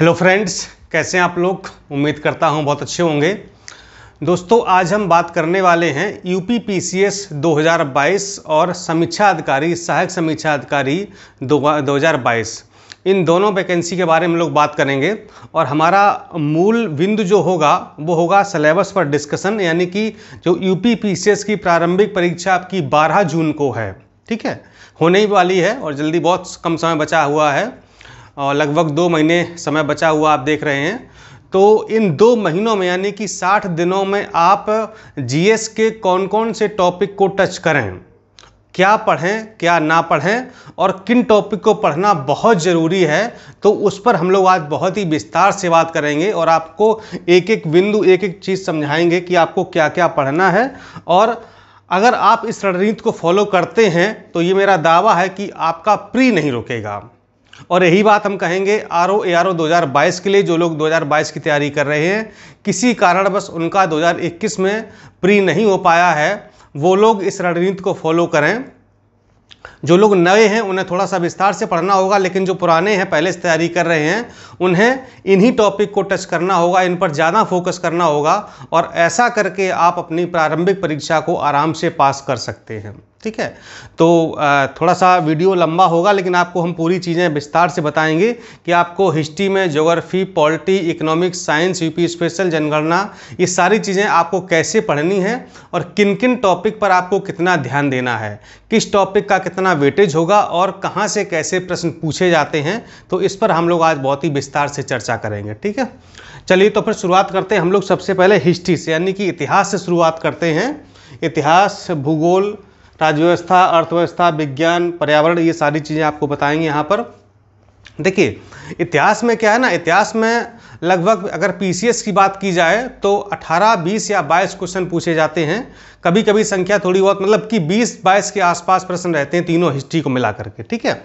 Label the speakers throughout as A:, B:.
A: hello friends कैसे हैं आप लोग उम्मीद करता हूं बहुत अच्छे होंगे दोस्तों आज हम बात करने वाले हैं U P P C S दो हज़ार बाईस और समीक्षा अधिकारी सहायक समीक्षा अधिकारी दो हज़ार बाईस इन दोनों वैकेंसी के बारे में लोग बात करेंगे और हमारा मूल बिंदु जो होगा वो होगा सिलेबस पर डिस्कशन यानी कि जो U P P C S की प्रारंभिक परीक्षा आपकी बारह जून को है ठीक है होने ही वाली है और जल्दी बहुत कम समय बचा हुआ है लगभग दो महीने समय बचा हुआ आप देख रहे हैं तो इन दो महीनों में यानी कि 60 दिनों में आप जीएस के कौन कौन से टॉपिक को टच करें क्या पढ़ें क्या ना पढ़ें और किन टॉपिक को पढ़ना बहुत ज़रूरी है तो उस पर हम लोग आज बहुत ही विस्तार से बात करेंगे और आपको एक एक बिंदु एक एक चीज़ समझाएंगे कि आपको क्या क्या पढ़ना है और अगर आप इस रणनीति को फॉलो करते हैं तो ये मेरा दावा है कि आपका प्री नहीं रुकेगा और यही बात हम कहेंगे R O A R O दो हज़ार बाईस के लिए जो लोग 2022 की तैयारी कर रहे हैं किसी कारणवश उनका 2021 में प्री नहीं हो पाया है वो लोग इस रणनीति को फॉलो करें जो लोग नए हैं उन्हें थोड़ा सा विस्तार से पढ़ना होगा लेकिन जो पुराने हैं पहले से तैयारी कर रहे हैं उन्हें इन्हीं टॉपिक को टच करना होगा इन पर ज़्यादा फोकस करना होगा और ऐसा करके आप अपनी प्रारंभिक परीक्षा को आराम से पास कर सकते हैं ठीक है तो थोड़ा सा वीडियो लंबा होगा लेकिन आपको हम पूरी चीज़ें विस्तार से बताएंगे कि आपको हिस्ट्री में geography polity economics science UP special जनगणना ये सारी चीज़ें आपको कैसे पढ़नी है और किन किन टॉपिक पर आपको कितना ध्यान देना है किस टॉपिक का कितना वेटेज होगा और कहाँ से कैसे प्रश्न पूछे जाते हैं तो इस पर हम लोग आज बहुत ही विस्तार से चर्चा करेंगे ठीक है चलिए तो फिर शुरुआत करते हैं हम लोग सबसे पहले हिस्ट्री से यानी कि इतिहास से शुरुआत करते हैं इतिहास भूगोल व्यवस्था अर्थव्यवस्था विज्ञान पर्यावरण ये सारी चीज़ें आपको बताएंगे यहाँ पर देखिए इतिहास में क्या है ना इतिहास में लगभग अगर पीसीएस की बात की जाए तो 18, 20 या 22 क्वेश्चन पूछे जाते हैं कभी कभी संख्या थोड़ी बहुत मतलब कि 20, 22 के आसपास प्रश्न रहते हैं तीनों हिस्ट्री को मिला करके ठीक है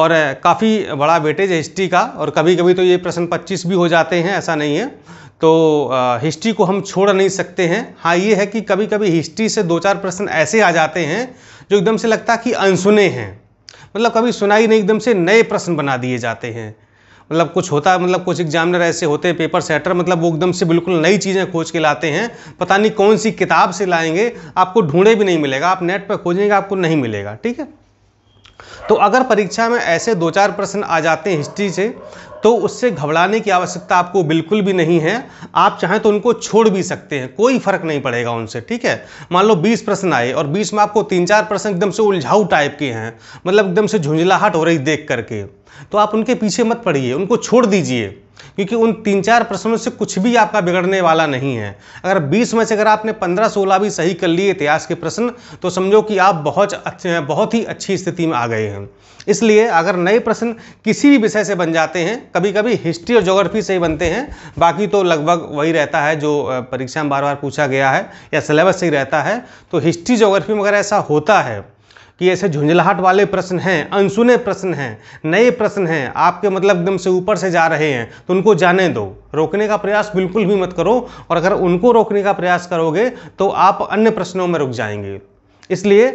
A: और काफ़ी बड़ा वेटेज है हिस्ट्री का और कभी कभी तो ये प्रश्न 25 भी हो जाते हैं ऐसा नहीं है तो हिस्ट्री को हम छोड़ नहीं सकते हैं हाँ ये है कि कभी कभी हिस्ट्री से दो चार प्रश्न ऐसे आ जाते हैं जो एकदम से लगता है कि अनसुने हैं मतलब कभी सुनाई नहीं एकदम से नए प्रश्न बना दिए जाते हैं मतलब कुछ होता है मतलब कुछ एग्जामिनर ऐसे होते हैं पेपर सेटर मतलब वो एकदम से बिल्कुल नई चीज़ें खोज के लाते हैं पता नहीं कौन सी किताब से लाएंगे आपको ढूंढे भी नहीं मिलेगा आप नेट पर खोजेंगे आपको नहीं मिलेगा ठीक है तो अगर परीक्षा में ऐसे दो चार प्रश्न आ जाते हैं हिस्ट्री से तो उससे घबराने की आवश्यकता आपको बिल्कुल भी नहीं है आप चाहें तो उनको छोड़ भी सकते हैं कोई फर्क नहीं पड़ेगा उनसे ठीक है मान लो बीस प्रश्न आए और बीस में आपको तीन चार प्रश्न एकदम से उलझाऊ टाइप के हैं मतलब एकदम से झुंझलाहट हो रही देख करके तो आप उनके पीछे मत पड़िए उनको छोड़ दीजिए क्योंकि उन तीन चार प्रश्नों से कुछ भी आपका बिगड़ने वाला नहीं है अगर 20 में से अगर आपने 15-16 भी सही कर लिए इतिहास के प्रश्न तो समझो कि आप बहुत अच्छे बहुत ही अच्छी स्थिति में आ गए हैं इसलिए अगर नए प्रश्न किसी भी विषय से बन जाते हैं कभी कभी हिस्ट्री और जोग्राफी से ही बनते हैं बाकी तो लगभग वही रहता है जो परीक्षा में बार बार पूछा गया है या सिलेबस से ही रहता है तो हिस्ट्री जोग्राफी में अगर ऐसा होता है कि ऐसे झुंझलाहट वाले प्रश्न हैं अनसुने प्रश्न हैं नए प्रश्न हैं आपके मतलब एकदम से ऊपर से जा रहे हैं तो उनको जाने दो रोकने का प्रयास बिल्कुल भी मत करो और अगर उनको रोकने का प्रयास करोगे तो आप अन्य प्रश्नों में रुक जाएंगे इसलिए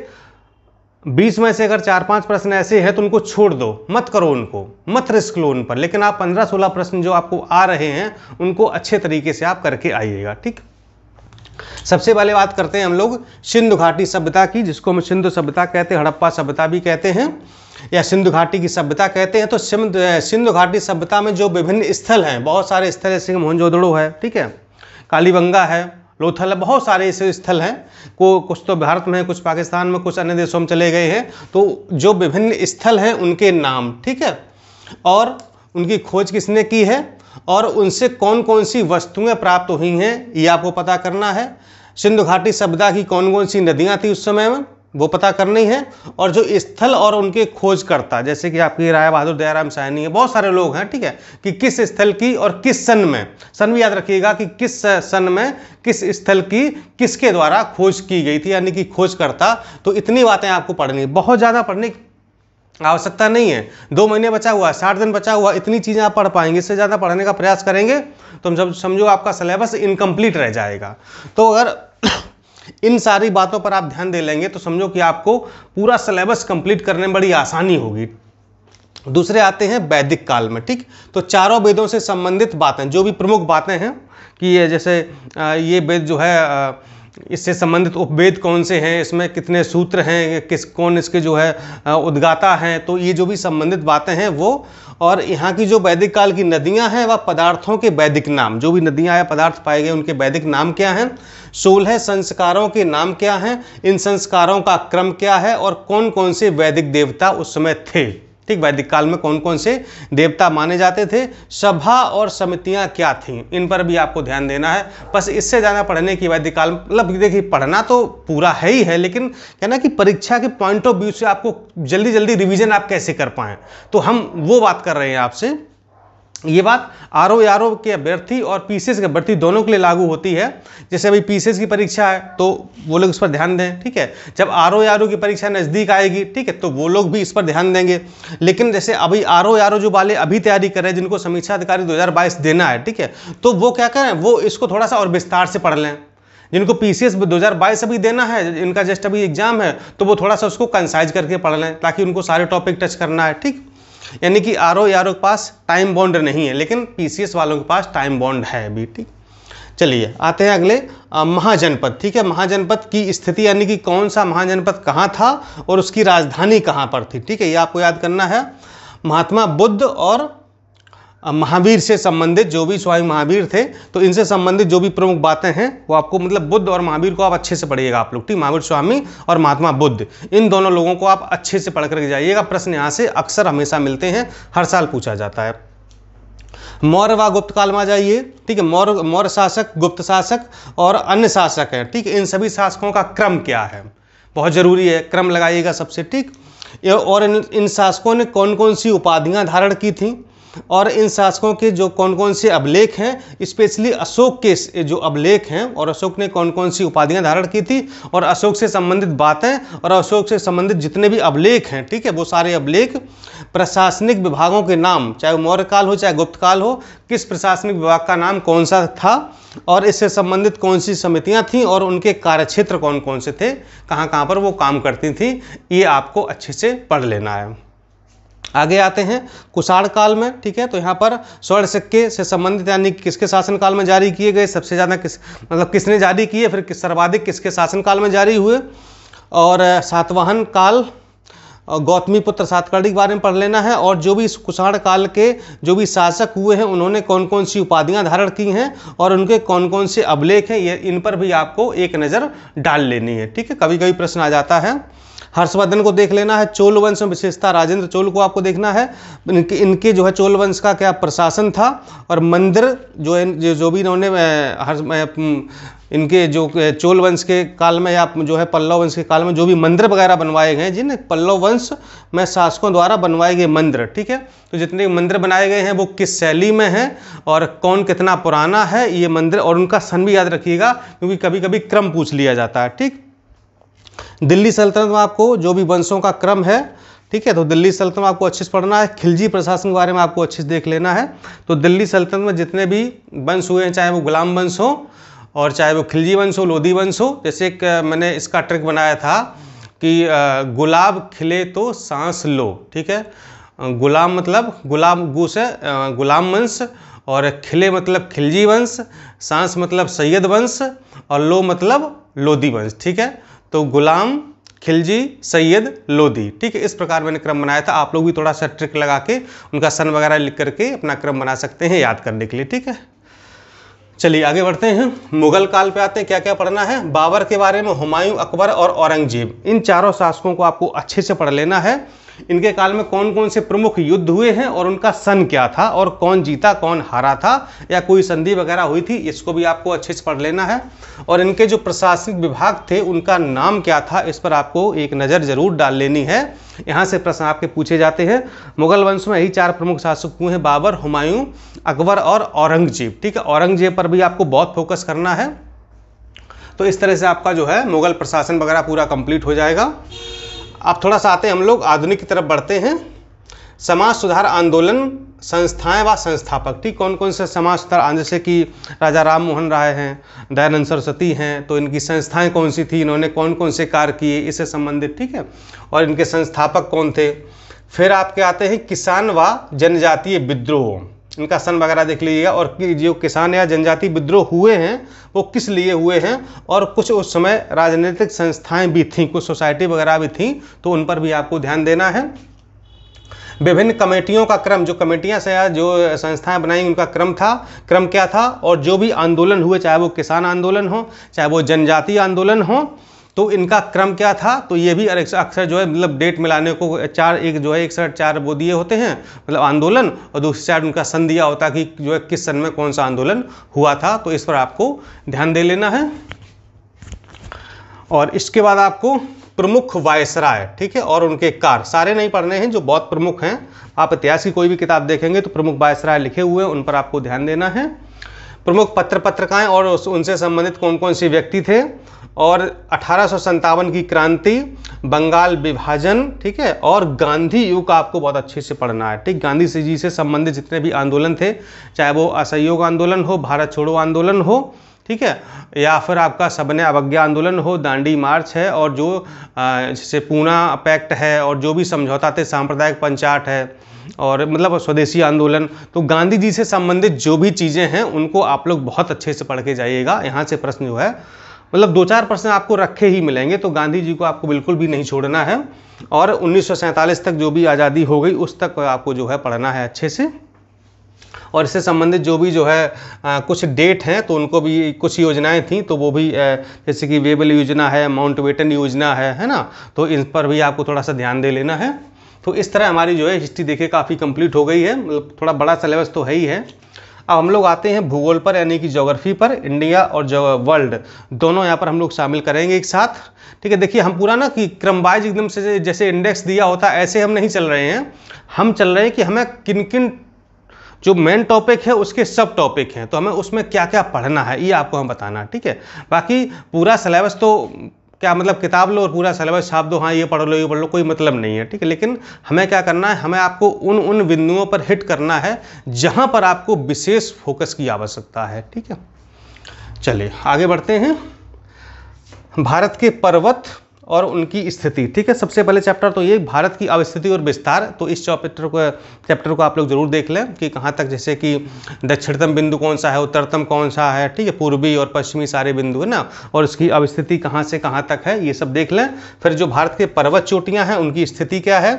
A: बीस में से अगर चार पांच प्रश्न ऐसे हैं तो उनको छोड़ दो मत करो उनको मत रिस्क लो उन पर लेकिन आप पंद्रह सोलह प्रश्न जो आपको आ रहे हैं उनको अच्छे तरीके से आप करके आइएगा ठीक सबसे पहले बात करते हैं हम लोग सिंधु घाटी सभ्यता की जिसको हम सिंधु सभ्यता कहते हैं हड़प्पा सभ्यता भी कहते हैं या सिंधु घाटी की सभ्यता कहते हैं तो सिंधु घाटी सभ्यता में जो विभिन्न स्थल हैं बहुत सारे स्थल जैसे मोहनजोदड़ो है ठीक है कालीबंगा है लोथल है बहुत सारे ऐसे स्थल हैं को कुछ तो भारत में है कुछ पाकिस्तान में कुछ अन्य देशों में चले गए हैं तो जो विभिन्न स्थल हैं उनके नाम ठीक है और उनकी खोज किसने की है और उनसे कौन कौन सी वस्तुएं प्राप्त हुई हैं ये आपको पता करना है सिंधु घाटी सभ्यता की कौन कौन सी नदियाँ थी उस समय में वो पता करनी है और जो स्थल और उनके खोजकर्ता जैसे कि आपकी राय बहादुर दयाराम सहनी है बहुत सारे लोग हैं ठीक है कि किस स्थल की और किस सन में सन भी याद रखिएगा कि किस सन में किस स्थल की किसके द्वारा खोज की गई थी यानी कि खोजकर्ता तो इतनी बातें आपको पढ़नी बहुत ज़्यादा पढ़ने आवश्यकता नहीं है दो महीने बचा हुआ है साठ दिन बचा हुआ इतनी चीज़ें आप पढ़ पाएंगे इससे ज़्यादा पढ़ने का प्रयास करेंगे तो जब समझो आपका सिलेबस इनकम्प्लीट रह जाएगा तो अगर इन सारी बातों पर आप ध्यान दे लेंगे तो समझो कि आपको पूरा सिलेबस कंप्लीट करने में बड़ी आसानी होगी दूसरे आते हैं वैदिक काल में ठीक तो चारों वेदों से संबंधित बातें जो भी प्रमुख बातें हैं कि ये जैसे ये वेद जो है इससे संबंधित उपवेद कौन से हैं इसमें कितने सूत्र हैं किस कौन इसके जो है उद्गाता हैं तो ये जो भी संबंधित बातें हैं वो और यहाँ की जो वैदिक काल की नदियाँ हैं वह पदार्थों के वैदिक नाम जो भी नदियाँ या पदार्थ पाए गए उनके वैदिक नाम क्या हैं सोलह संस्कारों के नाम क्या हैं इन संस्कारों का क्रम क्या है और कौन कौन से वैदिक देवता उस समय थे ठीक वैदिक काल में कौन कौन से देवता माने जाते थे सभा और समितियां क्या थीं इन पर भी आपको ध्यान देना है बस इससे ज़्यादा पढ़ने की वैदिक काल मतलब देखिए पढ़ना तो पूरा है ही है लेकिन कहना कि परीक्षा के पॉइंट ऑफ व्यू से आपको जल्दी जल्दी रिविज़न आप कैसे कर पाएँ तो हम वो बात कर रहे हैं आपसे ये बात आर ओ आर ओ के अभ्यर्थी और पी के अभ्यर्थी दोनों के लिए लागू होती है जैसे अभी पी की परीक्षा है तो वो लोग इस पर ध्यान दें ठीक है जब आर ओ आर ओ की परीक्षा नज़दीक आएगी ठीक है तो वो लोग भी इस पर ध्यान देंगे लेकिन जैसे अभी आर ओ आर ओ जो वाले अभी तैयारी कर रहे हैं जिनको समीक्षा अधिकारी बाईस देना है ठीक है तो वो क्या करें वो इसको थोड़ा सा और विस्तार से पढ़ लें जिनको पी सी एस दो अभी देना है इनका जस्ट अभी एग्जाम है तो वो थोड़ा सा उसको कंसाइज करके पढ़ लें ताकि उनको सारे टॉपिक टच करना है ठीक यानी कि आर ओ के पास टाइम बॉन्ड नहीं है लेकिन पीसीएस वालों के पास टाइम बॉन्ड है अभी ठीक चलिए आते हैं अगले महाजनपद ठीक है महाजनपद की स्थिति यानी कि कौन सा महाजनपद कहाँ था और उसकी राजधानी कहाँ पर थी ठीक है ये आपको याद करना है महात्मा बुद्ध और महावीर से संबंधित जो भी स्वामी महावीर थे तो इनसे संबंधित जो भी प्रमुख बातें हैं वो आपको मतलब बुद्ध और महावीर को आप अच्छे से पढ़िएगा आप लोग ठीक महावीर स्वामी और महात्मा बुद्ध इन दोनों लोगों को आप अच्छे से पढ़ करके जाइएगा प्रश्न यहाँ से अक्सर हमेशा मिलते हैं हर साल पूछा जाता है मौर्य व गुप्त काल में आ जाइए ठीक है मौर्य मौर्य शासक गुप्त शासक और अन्य शासक हैं ठीक है इन सभी शासकों का क्रम क्या है बहुत ज़रूरी है क्रम लगाइएगा सबसे ठीक और इन इन शासकों ने कौन कौन सी उपाधियां धारण की थी और इन शासकों के जो कौन कौन से अभिलेख हैं स्पेशली अशोक के जो अभिलेख हैं और अशोक ने कौन कौन सी उपाधियां धारण की थी और अशोक से संबंधित बातें और अशोक से संबंधित जितने भी अभिलेख हैं ठीक है वो सारे अभिलेख प्रशासनिक विभागों के नाम चाहे वो मौर्य काल हो चाहे गुप्त काल हो किस प्रशासनिक विभाग का नाम कौन सा था और इससे संबंधित कौन सी समितियां थीं और उनके कार्यक्षेत्र कौन कौन से थे कहाँ कहाँ पर वो काम करती थी ये आपको अच्छे से पढ़ लेना है आगे आते हैं कुषाण काल में ठीक है तो यहाँ पर स्वर्ण सिक्के से संबंधित यानी किसके शासनकाल में जारी किए गए सबसे ज़्यादा किस मतलब किसने जारी किए फिर किस सर्वाधिक किसके शासनकाल में जारी हुए और सातवाहन काल गौतमी पुत्र सातकर्णी के बारे में पढ़ लेना है और जो भी कुषाण काल के जो भी शासक हुए हैं उन्होंने कौन कौन सी उपाधियां धारण की हैं और उनके कौन कौन से अभिलेख हैं ये इन पर भी आपको एक नज़र डाल लेनी है ठीक है कभी कभी प्रश्न आ जाता है हर्षवर्धन को देख लेना है चोल वंश में विशेषता राजेंद्र चोल को आपको देखना है इनके इनके जो है चोल वंश का क्या प्रशासन था और मंदिर जो है जो भी इन्होंने हर्ष इनके जो चोल वंश के काल में या जो है पल्लव वंश के काल में जो भी मंदिर वगैरह बनवाए गए हैं जिन पल्लव वंश में शासकों द्वारा बनवाए गए मंदिर ठीक है तो जितने मंदिर बनाए गए हैं वो किस शैली में हैं और कौन कितना पुराना है ये मंदिर और उनका सन भी याद रखिएगा क्योंकि कभी कभी क्रम पूछ लिया जाता है ठीक दिल्ली सल्तनत में आपको जो भी वंशों का क्रम है ठीक है तो दिल्ली सल्तनत में आपको अच्छे से पढ़ना है खिलजी प्रशासन के बारे में आपको अच्छे से देख लेना है तो दिल्ली सल्तनत में जितने भी वंश हुए हैं चाहे वो गुलाम वंश हो और चाहे वो खिलजी वंश हो लोधी वंश हो जैसे एक मैंने इसका ट्रिक बनाया था कि गुलाब खिले तो सांस लो ठीक है गुलाम मतलब गुलाम गु से गुलाम वंश और खिले मतलब खिलजी वंश सांस मतलब सैयद वंश और लो मतलब लोधी वंश ठीक है तो गुलाम खिलजी सैयद लोदी ठीक है इस प्रकार मैंने क्रम बनाया था आप लोग भी थोड़ा सा ट्रिक लगा के उनका सन वगैरह लिख करके अपना क्रम बना सकते हैं याद करने के लिए ठीक है चलिए आगे बढ़ते हैं मुगल काल पे आते हैं क्या क्या पढ़ना है बाबर के बारे में हुमायूं अकबर और औरंगजेब इन चारों शासकों को आपको अच्छे से पढ़ लेना है इनके काल में कौन कौन से प्रमुख युद्ध हुए हैं और उनका सन क्या था और कौन जीता कौन हारा था या कोई संधि वगैरह हुई थी इसको भी आपको अच्छे से पढ़ लेना है और इनके जो प्रशासनिक विभाग थे उनका नाम क्या था इस पर आपको एक नज़र जरूर डाल लेनी है यहाँ से प्रश्न आपके पूछे जाते हैं मुगल वंश में यही चार प्रमुख शासक हुए हैं बाबर हुमायूं अकबर और औरंगजेब ठीक है औरंगजेब पर भी आपको बहुत फोकस करना है तो इस तरह से आपका जो है मुगल प्रशासन वगैरह पूरा कंप्लीट हो जाएगा अब थोड़ा सा आते हैं हम लोग आधुनिक की तरफ बढ़ते हैं समाज सुधार आंदोलन संस्थाएं व संस्थापक ठीक कौन कौन से समाज सुधार आंदोलन जैसे कि राजा राम मोहन राय हैं दयानंद सरस्वती हैं तो इनकी संस्थाएं कौन सी थी इन्होंने कौन कौन से कार्य किए इससे संबंधित ठीक है और इनके संस्थापक कौन थे फिर आपके आते हैं किसान व जनजातीय विद्रोह इनका सन वगैरह देख लीजिएगा और कि जो किसान या जनजाति विद्रोह हुए हैं वो किस लिए हुए हैं और कुछ उस समय राजनीतिक संस्थाएं भी थीं कुछ सोसाइटी वगैरह भी थीं तो उन पर भी आपको ध्यान देना है विभिन्न कमेटियों का क्रम जो कमेटियां से जो संस्थाएं बनाई उनका क्रम था क्रम क्या था और जो भी आंदोलन हुए चाहे वो किसान आंदोलन हो चाहे वो जनजातीय आंदोलन हो तो इनका क्रम क्या था तो ये भी अक्सर जो है मतलब डेट मिलाने को चार एक जो है एक साइड चार वो दिए होते हैं मतलब आंदोलन और दूसरी साइड उनका सन दिया होता कि जो है किस सन में कौन सा आंदोलन हुआ था तो इस पर आपको ध्यान दे लेना है और इसके बाद आपको प्रमुख वायसराय ठीक है और उनके कार सारे नहीं पढ़ने हैं जो बहुत प्रमुख हैं आप इतिहास की कोई भी किताब देखेंगे तो प्रमुख वायसराय लिखे हुए हैं उन पर आपको ध्यान देना है प्रमुख पत्र पत्रिकाएं और उनसे संबंधित कौन कौन से व्यक्ति थे और अठारह की क्रांति बंगाल विभाजन ठीक है और गांधी युग आपको बहुत अच्छे से पढ़ना है ठीक गांधी से जी से संबंधित जितने भी आंदोलन थे चाहे वो असहयोग आंदोलन हो भारत छोड़ो आंदोलन हो ठीक है या फिर आपका सबने अवज्ञा आंदोलन हो दांडी मार्च है और जो जैसे पूना पैक्ट है और जो भी समझौता थे सांप्रदायिक पंचायत है और मतलब स्वदेशी आंदोलन तो गांधी जी से संबंधित जो भी चीज़ें हैं उनको आप लोग बहुत अच्छे से पढ़ के जाइएगा यहाँ से प्रश्न जो है मतलब दो चार प्रश्न आपको रखे ही मिलेंगे तो गांधी जी को आपको बिल्कुल भी नहीं छोड़ना है और उन्नीस तक जो भी आज़ादी हो गई उस तक आपको जो है पढ़ना है अच्छे से और इससे संबंधित जो भी जो है आ, कुछ डेट हैं तो उनको भी कुछ योजनाएं थी तो वो भी आ, जैसे कि वेबल योजना है माउंट वेटन योजना है है ना तो इन पर भी आपको थोड़ा सा ध्यान दे लेना है तो इस तरह हमारी जो है हिस्ट्री देखिए काफ़ी कंप्लीट हो गई है मतलब थोड़ा बड़ा सिलेबस तो है ही है अब हाँ, हम लोग आते हैं भूगोल पर यानी कि ज्योग्राफी पर इंडिया और वर्ल्ड दोनों यहाँ पर हम लोग शामिल करेंगे एक साथ ठीक है देखिए हम पूरा ना कि क्रमवाइज एकदम से जैसे इंडेक्स दिया होता है ऐसे हम नहीं चल रहे हैं हम चल रहे हैं कि हमें किन किन जो मेन टॉपिक है उसके सब टॉपिक हैं तो हमें उसमें क्या क्या पढ़ना है ये आपको हम बताना ठीक है बाकी पूरा सिलेबस तो क्या मतलब किताब लो और पूरा सिलेबस छाप दो हाँ ये पढ़ लो ये पढ़ लो कोई मतलब नहीं है ठीक है लेकिन हमें क्या करना है हमें आपको उन उन बिंदुओं पर हिट करना है जहाँ पर आपको विशेष फोकस की आवश्यकता है ठीक है चलिए आगे बढ़ते हैं भारत के पर्वत और उनकी स्थिति ठीक है सबसे पहले चैप्टर तो ये भारत की अवस्थिति और विस्तार तो इस चैप्टर को चैप्टर को आप लोग जरूर देख लें कि कहाँ तक जैसे कि दक्षिणतम बिंदु कौन सा है उत्तरतम कौन सा है ठीक है पूर्वी और पश्चिमी सारे बिंदु है ना और उसकी अवस्थिति कहाँ से कहाँ तक है ये सब देख लें फिर जो भारत के पर्वत चोटियाँ हैं उनकी स्थिति क्या है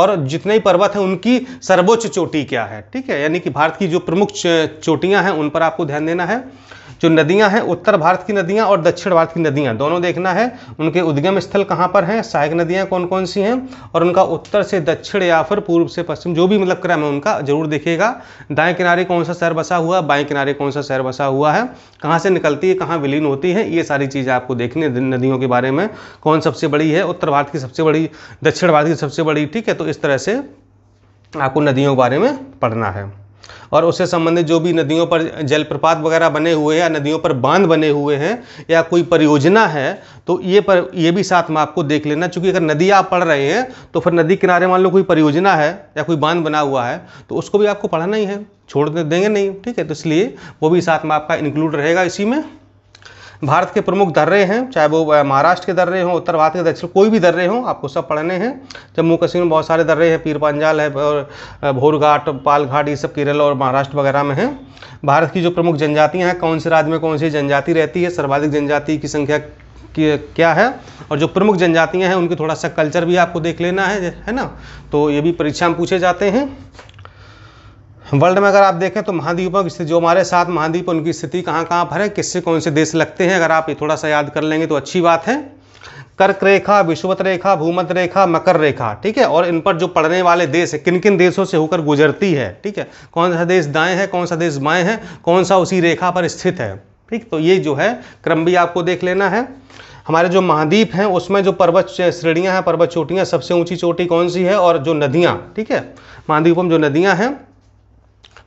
A: और जितने ही पर्वत हैं उनकी सर्वोच्च चोटी क्या है ठीक है यानी कि भारत की जो प्रमुख चोटियाँ हैं उन पर आपको ध्यान देना है जो नदियां हैं उत्तर भारत की नदियां और दक्षिण भारत की नदियां दोनों देखना है उनके उद्गम स्थल कहाँ पर हैं सहायक नदियां कौन कौन सी हैं और उनका उत्तर से दक्षिण या फिर पूर्व से पश्चिम जो भी मतलब क्रम है उनका जरूर देखिएगा दाएं किनारे कौन सा शहर बसा हुआ बाएं किनारे कौन सा शहर बसा हुआ है कहाँ से निकलती है कहाँ विलीन होती है ये सारी चीज़ें आपको देखनी है नदियों के बारे में कौन सबसे बड़ी है उत्तर भारत की सबसे बड़ी दक्षिण भारत की सबसे बड़ी ठीक है तो इस तरह से आपको नदियों के बारे में पढ़ना है और उससे संबंधित जो भी नदियों पर जलप्रपात वगैरह बने हुए हैं या नदियों पर बांध बने हुए हैं या कोई परियोजना है तो ये पर ये भी साथ में आपको देख लेना चूँकि अगर नदी आप पढ़ रहे हैं तो फिर नदी किनारे मान लो कोई परियोजना है या कोई बांध बना हुआ है तो उसको भी आपको पढ़ना ही है छोड़ देंगे नहीं ठीक है तो इसलिए वो भी साथ में आपका इंक्लूड रहेगा इसी में भारत के प्रमुख दर्रे हैं चाहे वो महाराष्ट्र के दर्रे हों उत्तर भारत के दक्षिण कोई भी दर्रे हों आपको सब पढ़ने हैं जम्मू कश्मीर में बहुत सारे दर्रे हैं पीर पंजाल है और भोरघाट पालघाट ये सब केरल और महाराष्ट्र वगैरह में हैं भारत की जो प्रमुख जनजातियाँ हैं कौन से राज्य में कौन सी जनजाति रहती है सर्वाधिक जनजाति की संख्या क्या है और जो प्रमुख जनजातियाँ हैं उनके थोड़ा सा कल्चर भी आपको देख लेना है है ना तो ये भी परीक्षा में पूछे जाते हैं वर्ल्ड में अगर आप देखें तो महाद्वीपों की स्थिति जो हमारे साथ महाद्वीप उनकी स्थिति कहाँ कहाँ पर है किससे कौन से देश लगते हैं अगर आप ये थोड़ा सा याद कर लेंगे तो अच्छी बात है कर्क रेखा विश्वत रेखा भूमत रेखा मकर रेखा ठीक है और इन पर जो पड़ने वाले देश है किन किन देशों से होकर गुजरती है ठीक है कौन सा देश दाएं है कौन सा देश बाएं है कौन सा उसी रेखा पर स्थित है ठीक तो ये जो है क्रम भी आपको देख लेना है हमारे जो महाद्वीप हैं उसमें जो पर्वत श्रेणियाँ हैं पर्वत चोटियाँ सबसे ऊँची चोटी कौन सी है और जो नदियाँ ठीक है महाद्वीपों में जो नदियाँ हैं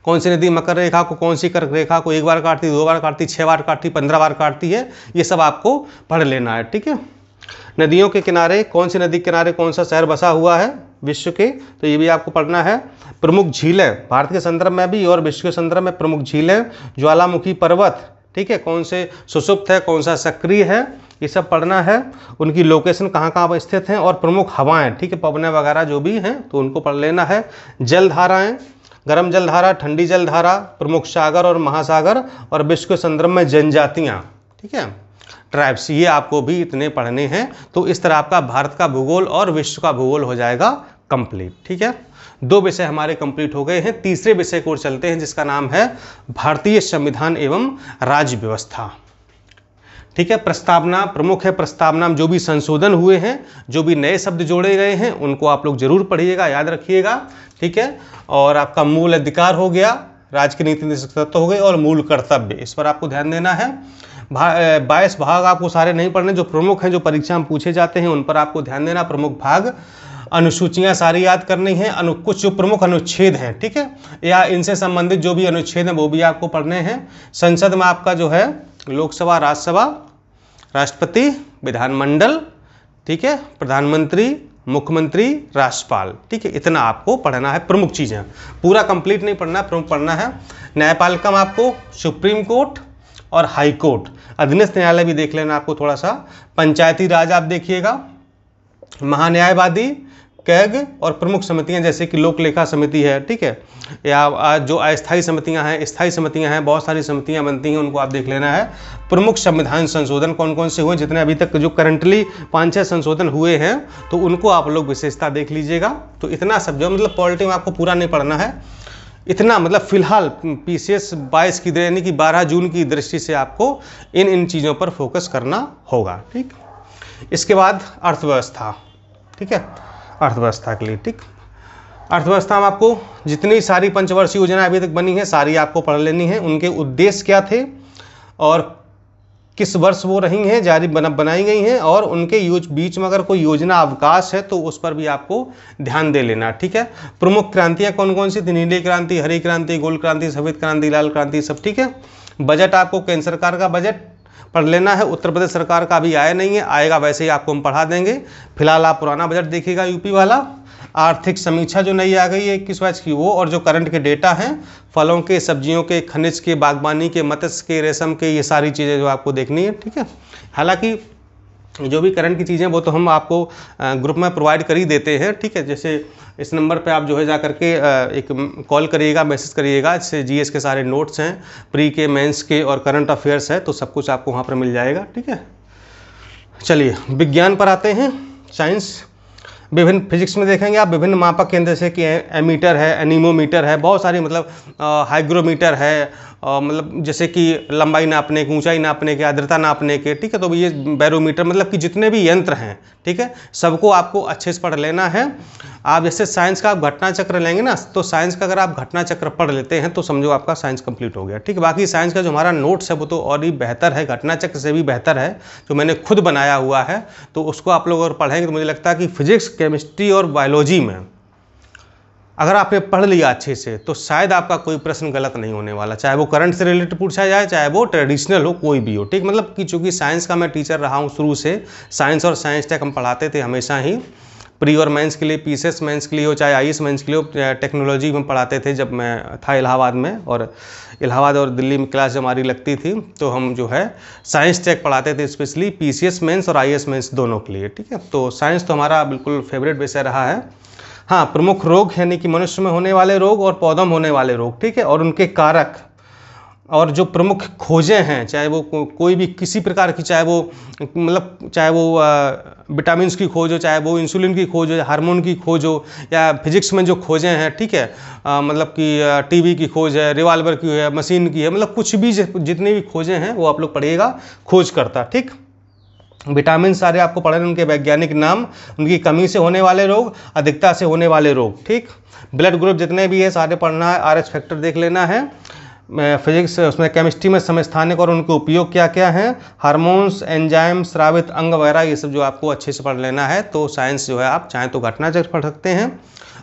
A: कौन सी नदी मकर रेखा को कौन सी कर्क रेखा को एक बार काटती दो बार काटती छः बार काटती पंद्रह बार काटती है ये सब आपको पढ़ लेना है ठीक है नदियों के किनारे कौन सी नदी किनारे कौन सा शहर बसा हुआ है विश्व के तो ये भी आपको पढ़ना है प्रमुख झीलें भारत के संदर्भ में भी और विश्व के संदर्भ में प्रमुख झीलें ज्वालामुखी पर्वत ठीक है कौन से सुसुप्त है कौन सा सक्रिय है ये सब पढ़ना है उनकी लोकेशन कहाँ कहाँ पर स्थित हैं और प्रमुख हवाएं ठीक है पवने वगैरह जो भी हैं तो उनको पढ़ लेना है जल गर्म जलधारा ठंडी जलधारा प्रमुख सागर और महासागर और विश्व के संदर्भ में जनजातियाँ ठीक है ट्राइब्स ये आपको भी इतने पढ़ने हैं तो इस तरह आपका भारत का भूगोल और विश्व का भूगोल हो जाएगा कंप्लीट ठीक है दो विषय हमारे कंप्लीट हो गए हैं तीसरे विषय को चलते हैं जिसका नाम है भारतीय संविधान एवं राज्य व्यवस्था ठीक है प्रस्तावना प्रमुख है प्रस्तावना में जो भी संशोधन हुए हैं जो भी नए शब्द जोड़े गए हैं उनको आप लोग जरूर पढ़िएगा याद रखिएगा ठीक है और आपका मूल अधिकार हो गया राज्य की नीति निर्देशक तत्व हो गए और मूल कर्तव्य इस पर आपको ध्यान देना है भा, बाईस भाग आपको सारे नहीं पढ़ने जो प्रमुख हैं जो परीक्षा में पूछे जाते हैं उन पर आपको ध्यान देना प्रमुख भाग अनुसूचियां सारी याद करनी है अनु कुछ जो प्रमुख अनुच्छेद हैं ठीक है या इनसे संबंधित जो भी अनुच्छेद हैं वो भी आपको पढ़ने हैं संसद में आपका जो है लोकसभा राज्यसभा राष्ट्रपति विधानमंडल ठीक है प्रधानमंत्री मुख्यमंत्री राष्ट्रपाल ठीक है इतना आपको पढ़ना है प्रमुख चीज़ें पूरा कंप्लीट नहीं पढ़ना प्रमुख पढ़ना है न्यायपालिका में आपको सुप्रीम कोर्ट और हाई कोर्ट अधीनस्थ न्यायालय भी देख लेना आपको थोड़ा सा पंचायती राज आप देखिएगा महान्यायवादी कैग और प्रमुख समितियां जैसे कि लोक लेखा समिति है ठीक है या जो अस्थायी समितियां हैं स्थायी समितियां हैं बहुत सारी समितियां बनती हैं उनको आप देख लेना है प्रमुख संविधान संशोधन कौन कौन से हुए जितने अभी तक जो करंटली पाँच छः संशोधन हुए हैं तो उनको आप लोग विशेषता देख लीजिएगा तो इतना सब जो मतलब पॉलिटी में आपको पूरा नहीं पढ़ना है इतना मतलब फिलहाल पी सी एस बाईस की यानी कि बारह जून की दृष्टि से आपको इन इन चीज़ों पर फोकस करना होगा ठीक इसके बाद अर्थव्यवस्था ठीक है अर्थव्यवस्था के लिए ठीक अर्थव्यवस्था में आपको जितनी सारी पंचवर्षीय योजना अभी तक बनी है सारी आपको पढ़ लेनी है उनके उद्देश्य क्या थे और किस वर्ष वो रही हैं जारी बना बनाई गई हैं और उनके यूज बीच में अगर कोई योजना अवकाश है तो उस पर भी आपको ध्यान दे लेना ठीक है प्रमुख क्रांतियाँ कौन कौन सी थी नीली क्रांति हरी क्रांति गोल क्रांति सफेद क्रांति लाल क्रांति सब ठीक है बजट आपको केंद्र सरकार का बजट पर लेना है उत्तर प्रदेश सरकार का अभी आया नहीं है आएगा वैसे ही आपको हम पढ़ा देंगे फिलहाल आप पुराना बजट देखिएगा यूपी वाला आर्थिक समीक्षा जो नई आ गई है इक्कीस बैच की वो और जो करंट के डेटा हैं फलों के सब्जियों के खनिज के बागवानी के मत्स्य के रेशम के ये सारी चीज़ें जो आपको देखनी है ठीक है हालांकि जो भी करंट की चीज़ें वो तो हम आपको ग्रुप में प्रोवाइड कर ही देते हैं ठीक है जैसे इस नंबर पे आप जो है जा करके एक कॉल करिएगा मैसेज करिएगा जैसे जीएस के सारे नोट्स हैं प्री के मेंस के और करंट अफेयर्स है तो सब कुछ आपको वहाँ पर मिल जाएगा ठीक है चलिए विज्ञान पर आते हैं साइंस विभिन्न फिजिक्स में देखेंगे आप विभिन्न मापक केंद्र जैसे कि एमीटर है एनीमोमीटर है बहुत सारी मतलब हाइग्रोमीटर है मतलब जैसे कि लंबाई नापने के ऊंचाई नापने के आर्द्रता नापने के ठीक है तो ये बैरोमीटर मतलब कि जितने भी यंत्र हैं ठीक है सबको आपको अच्छे से पढ़ लेना है आप जैसे साइंस का आप घटना चक्र लेंगे ना तो साइंस का अगर आप घटना चक्र पढ़ लेते हैं तो समझो आपका साइंस कंप्लीट हो गया ठीक है बाकी साइंस का जो हमारा नोट्स है वो तो और ही बेहतर है घटना चक्र से भी बेहतर है जो मैंने खुद बनाया हुआ है तो उसको आप लोग अगर पढ़ेंगे तो मुझे लगता है कि फिजिक्स केमिस्ट्री और बायोलॉजी में अगर आपने पढ़ लिया अच्छे से तो शायद आपका कोई प्रश्न गलत नहीं होने वाला चाहे वो करंट से रिलेटेड पूछा जाए चाहे वो ट्रेडिशनल हो कोई भी हो ठीक मतलब कि चूँकि साइंस का मैं टीचर रहा हूँ शुरू से साइंस और साइंस टेक हम पढ़ाते थे हमेशा ही प्री और मेंस के लिए पीसेस मेंस के लिए हो चाहे आई मेंस के लिए हो टेक्नोलॉजी में पढ़ाते थे जब मैं था इलाहाबाद में और इलाहाबाद और दिल्ली में क्लास जब हमारी लगती थी तो हम जो है साइंस टेक पढ़ाते थे स्पेशली पी मेंस और आई मेंस दोनों के लिए ठीक है तो साइंस तो हमारा बिल्कुल फेवरेट विषय रहा है हाँ प्रमुख रोग यानी कि मनुष्य में होने वाले रोग और पौधों में होने वाले रोग ठीक है और उनके कारक और जो प्रमुख खोजें हैं चाहे वो को, कोई भी किसी प्रकार की चाहे वो मतलब चाहे वो विटामिन की खोज हो चाहे वो इंसुलिन की खोज हो या हार्मोन की खोज हो या फिजिक्स में जो खोजें हैं ठीक है आ, मतलब कि टीवी की खोज है रिवाल्वर की है मशीन की है मतलब कुछ भी जितनी भी खोजें हैं वो आप लोग पढ़िएगा खोज करता ठीक विटामिन सारे आपको पढ़े उनके वैज्ञानिक नाम उनकी कमी से होने वाले रोग अधिकता से होने वाले रोग ठीक ब्लड ग्रुप जितने भी है सारे पढ़ना है आर एच फैक्टर देख लेना है फिजिक्स उसमें केमिस्ट्री में समस्थानिक और उनके उपयोग क्या क्या हैं हार्मोन्स एंजाइम श्रावित अंग वगैरह ये सब जो आपको अच्छे से पढ़ लेना है तो साइंस जो है आप चाहें तो घटना चक्र पढ़ सकते हैं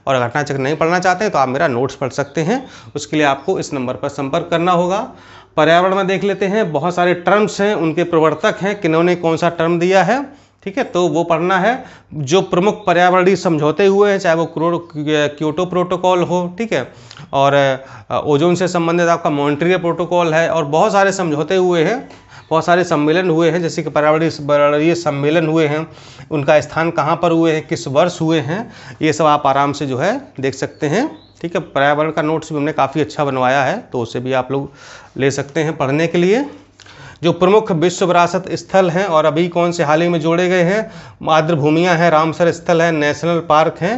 A: और घटना चक्र नहीं पढ़ना चाहते हैं तो आप मेरा नोट्स पढ़ सकते हैं उसके लिए आपको इस नंबर पर संपर्क करना होगा पर्यावरण में देख लेते हैं बहुत सारे टर्म्स हैं उनके प्रवर्तक हैं किन्होंने कौन सा टर्म दिया है ठीक है तो वो पढ़ना है जो प्रमुख पर्यावरणीय समझौते हुए हैं चाहे वो क्रो क्योटो प्रोटोकॉल हो ठीक है और ओजोन से संबंधित आपका मॉन्ट्रिया प्रोटोकॉल है और बहुत सारे समझौते हुए हैं बहुत सारे सम्मेलन हुए हैं जैसे कि पर्यावरणीय सम्मेलन हुए हैं उनका स्थान कहाँ पर हुए हैं किस वर्ष हुए हैं ये सब आप आराम से जो है देख सकते हैं ठीक है पर्यावरण का नोट्स भी हमने काफ़ी अच्छा बनवाया है तो उसे भी आप लोग ले सकते हैं पढ़ने के लिए जो प्रमुख विश्व विरासत स्थल हैं और अभी कौन से हाल ही में जोड़े गए हैं आर्द्र हैं रामसर स्थल है नेशनल पार्क हैं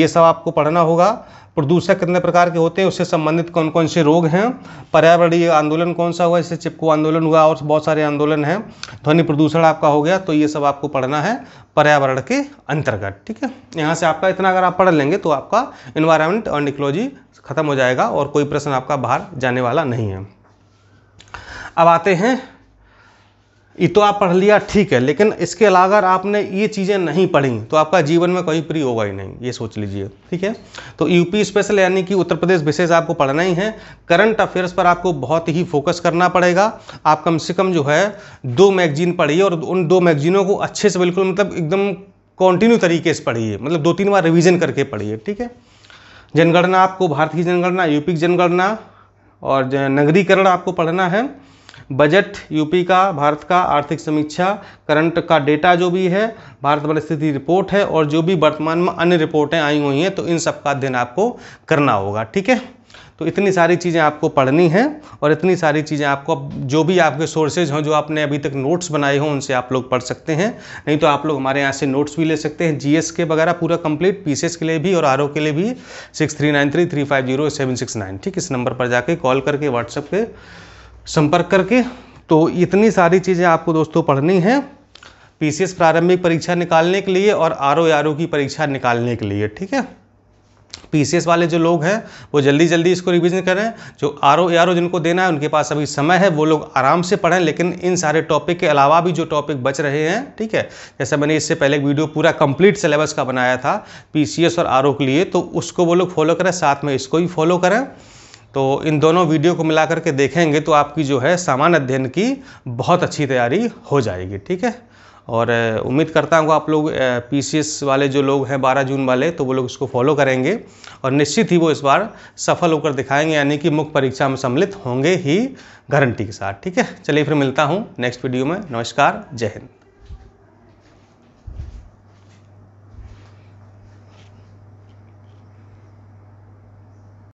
A: ये सब आपको पढ़ना होगा प्रदूषक कितने प्रकार के होते हैं उससे संबंधित कौन कौन से रोग हैं पर्यावरणीय आंदोलन कौन सा हुआ इससे चिपको आंदोलन हुआ और बहुत सारे आंदोलन हैं ध्वनि प्रदूषण आपका हो गया तो ये सब आपको पढ़ना है पर्यावरण के अंतर्गत ठीक है यहाँ से आपका इतना अगर आप पढ़ लेंगे तो आपका इन्वायरमेंट और निकोलॉजी ख़त्म हो जाएगा और कोई प्रश्न आपका बाहर जाने वाला नहीं है अब आते हैं ये तो आप पढ़ लिया ठीक है लेकिन इसके अलावा अगर आपने ये चीज़ें नहीं पढ़ी तो आपका जीवन में कोई प्रिय होगा ही नहीं ये सोच लीजिए ठीक है तो यूपी स्पेशल यानी कि उत्तर प्रदेश विशेष आपको पढ़ना ही है करंट अफेयर्स पर आपको बहुत ही फोकस करना पड़ेगा आप कम से कम जो है दो मैगजीन पढ़िए और उन दो मैगजीनों को अच्छे से बिल्कुल मतलब एकदम कॉन्टिन्यू तरीके से पढ़िए मतलब दो तीन बार रिविज़न करके पढ़िए ठीक है जनगणना आपको भारत की जनगणना यूपी की जनगणना और नगरीकरण आपको पढ़ना है बजट यूपी का भारत का आर्थिक समीक्षा करंट का डेटा जो भी है भारत पर स्थिति रिपोर्ट है और जो भी वर्तमान में अन्य रिपोर्टें आई हुई हैं तो इन सब का अध्ययन आपको करना होगा ठीक है तो इतनी सारी चीज़ें आपको पढ़नी हैं और इतनी सारी चीज़ें आपको जो भी आपके सोर्सेज हों जो आपने अभी तक नोट्स बनाए हों उनसे आप लोग पढ़ सकते हैं नहीं तो आप लोग हमारे यहाँ से नोट्स भी ले सकते हैं जीएस के वगैरह पूरा कंप्लीट पीसीएस के लिए भी और आर के लिए भी six three nine three three five zero seven six nine ठीक इस नंबर पर जाके कॉल करके व्हाट्सअप पर संपर्क करके तो इतनी सारी चीज़ें आपको दोस्तों पढ़नी हैं पीसीएस प्रारंभिक परीक्षा निकालने के लिए और आर ओ की परीक्षा निकालने के लिए ठीक है पीसीएस वाले जो लोग हैं वो जल्दी जल्दी इसको रिविजन करें जो आर ओ जिनको देना है उनके पास अभी समय है वो लोग आराम से पढ़ें लेकिन इन सारे टॉपिक के अलावा भी जो टॉपिक बच रहे हैं ठीक है जैसे मैंने इससे पहले एक वीडियो पूरा कंप्लीट सिलेबस का बनाया था पी और आर के लिए तो उसको वो लोग फॉलो करें साथ में इसको भी फॉलो करें तो इन दोनों वीडियो को मिला करके देखेंगे तो आपकी जो है सामान्य अध्ययन की बहुत अच्छी तैयारी हो जाएगी ठीक है और उम्मीद करता हूँ आप लोग पीसीएस वाले जो लोग हैं 12 जून वाले तो वो लोग इसको फॉलो करेंगे और निश्चित ही वो इस बार सफल होकर दिखाएंगे यानी कि मुख्य परीक्षा में सम्मिलित होंगे ही गारंटी के साथ ठीक है चलिए फिर मिलता हूँ नेक्स्ट वीडियो में नमस्कार जय हिंद